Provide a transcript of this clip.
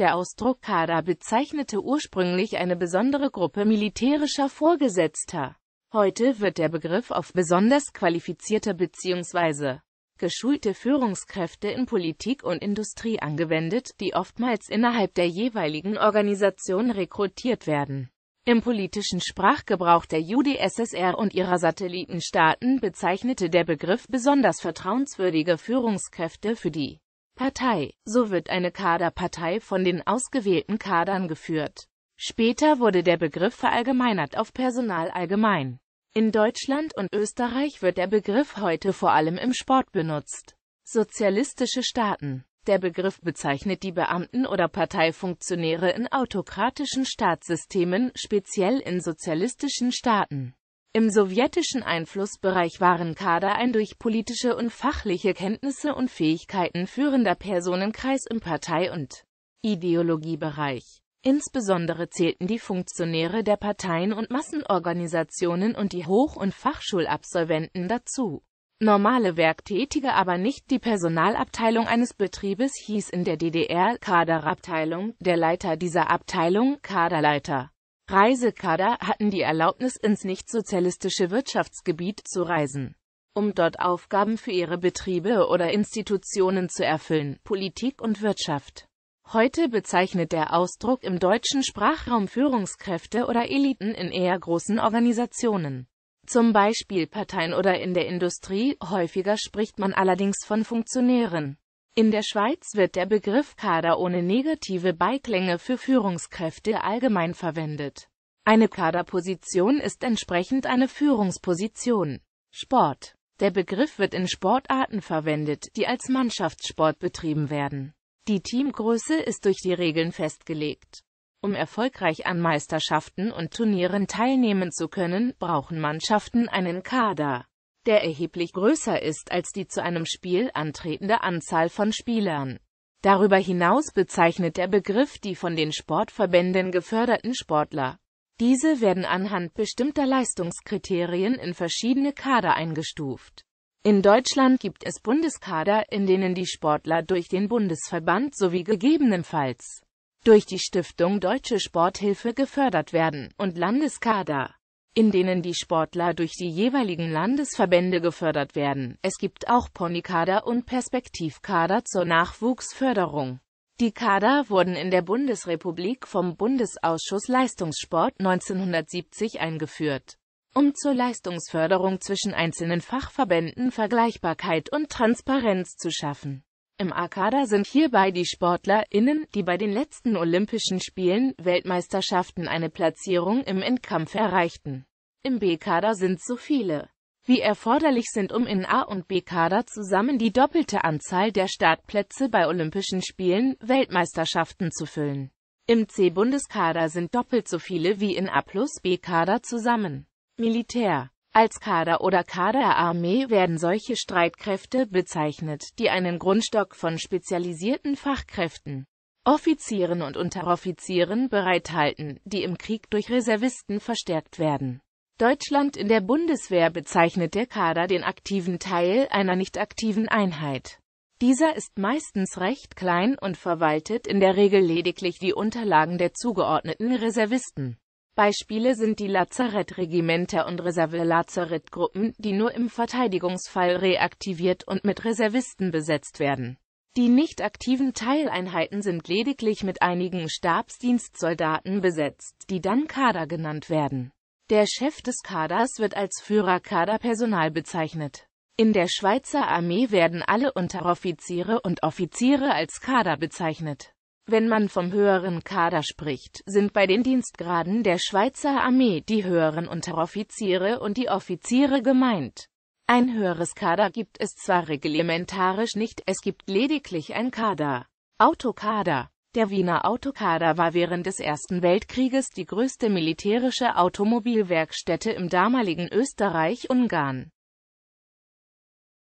Der Ausdruck Kader bezeichnete ursprünglich eine besondere Gruppe militärischer Vorgesetzter. Heute wird der Begriff auf besonders qualifizierte bzw. geschulte Führungskräfte in Politik und Industrie angewendet, die oftmals innerhalb der jeweiligen Organisation rekrutiert werden. Im politischen Sprachgebrauch der UdSSR und ihrer Satellitenstaaten bezeichnete der Begriff besonders vertrauenswürdige Führungskräfte für die Partei. So wird eine Kaderpartei von den ausgewählten Kadern geführt. Später wurde der Begriff verallgemeinert auf Personal allgemein. In Deutschland und Österreich wird der Begriff heute vor allem im Sport benutzt. Sozialistische Staaten der Begriff bezeichnet die Beamten oder Parteifunktionäre in autokratischen Staatssystemen, speziell in sozialistischen Staaten. Im sowjetischen Einflussbereich waren Kader ein durch politische und fachliche Kenntnisse und Fähigkeiten führender Personenkreis im Partei- und Ideologiebereich. Insbesondere zählten die Funktionäre der Parteien und Massenorganisationen und die Hoch- und Fachschulabsolventen dazu. Normale Werktätige aber nicht die Personalabteilung eines Betriebes hieß in der DDR Kaderabteilung, der Leiter dieser Abteilung Kaderleiter. Reisekader hatten die Erlaubnis, ins nichtsozialistische Wirtschaftsgebiet zu reisen, um dort Aufgaben für ihre Betriebe oder Institutionen zu erfüllen, Politik und Wirtschaft. Heute bezeichnet der Ausdruck im deutschen Sprachraum Führungskräfte oder Eliten in eher großen Organisationen, zum Beispiel Parteien oder in der Industrie, häufiger spricht man allerdings von Funktionären. In der Schweiz wird der Begriff Kader ohne negative Beiklänge für Führungskräfte allgemein verwendet. Eine Kaderposition ist entsprechend eine Führungsposition. Sport Der Begriff wird in Sportarten verwendet, die als Mannschaftssport betrieben werden. Die Teamgröße ist durch die Regeln festgelegt. Um erfolgreich an Meisterschaften und Turnieren teilnehmen zu können, brauchen Mannschaften einen Kader der erheblich größer ist als die zu einem Spiel antretende Anzahl von Spielern. Darüber hinaus bezeichnet der Begriff die von den Sportverbänden geförderten Sportler. Diese werden anhand bestimmter Leistungskriterien in verschiedene Kader eingestuft. In Deutschland gibt es Bundeskader, in denen die Sportler durch den Bundesverband sowie gegebenenfalls durch die Stiftung Deutsche Sporthilfe gefördert werden, und Landeskader, in denen die Sportler durch die jeweiligen Landesverbände gefördert werden. Es gibt auch Ponykader und Perspektivkader zur Nachwuchsförderung. Die Kader wurden in der Bundesrepublik vom Bundesausschuss Leistungssport 1970 eingeführt, um zur Leistungsförderung zwischen einzelnen Fachverbänden Vergleichbarkeit und Transparenz zu schaffen. Im A-Kader sind hierbei die SportlerInnen, die bei den letzten Olympischen Spielen, Weltmeisterschaften eine Platzierung im Endkampf erreichten. Im B-Kader sind so viele, wie erforderlich sind, um in A- und B-Kader zusammen die doppelte Anzahl der Startplätze bei Olympischen Spielen, Weltmeisterschaften zu füllen. Im C-Bundeskader sind doppelt so viele wie in A plus B-Kader zusammen. Militär als Kader oder Kaderarmee werden solche Streitkräfte bezeichnet, die einen Grundstock von spezialisierten Fachkräften, Offizieren und Unteroffizieren bereithalten, die im Krieg durch Reservisten verstärkt werden. Deutschland in der Bundeswehr bezeichnet der Kader den aktiven Teil einer nicht aktiven Einheit. Dieser ist meistens recht klein und verwaltet in der Regel lediglich die Unterlagen der zugeordneten Reservisten. Beispiele sind die Lazarettregimenter und Reserve-Lazarettgruppen, die nur im Verteidigungsfall reaktiviert und mit Reservisten besetzt werden. Die nicht aktiven Teileinheiten sind lediglich mit einigen Stabsdienstsoldaten besetzt, die dann Kader genannt werden. Der Chef des Kaders wird als Führer Kaderpersonal bezeichnet. In der Schweizer Armee werden alle Unteroffiziere und Offiziere als Kader bezeichnet. Wenn man vom höheren Kader spricht, sind bei den Dienstgraden der Schweizer Armee die höheren Unteroffiziere und die Offiziere gemeint. Ein höheres Kader gibt es zwar reglementarisch nicht, es gibt lediglich ein Kader. Autokader Der Wiener Autokader war während des Ersten Weltkrieges die größte militärische Automobilwerkstätte im damaligen Österreich-Ungarn.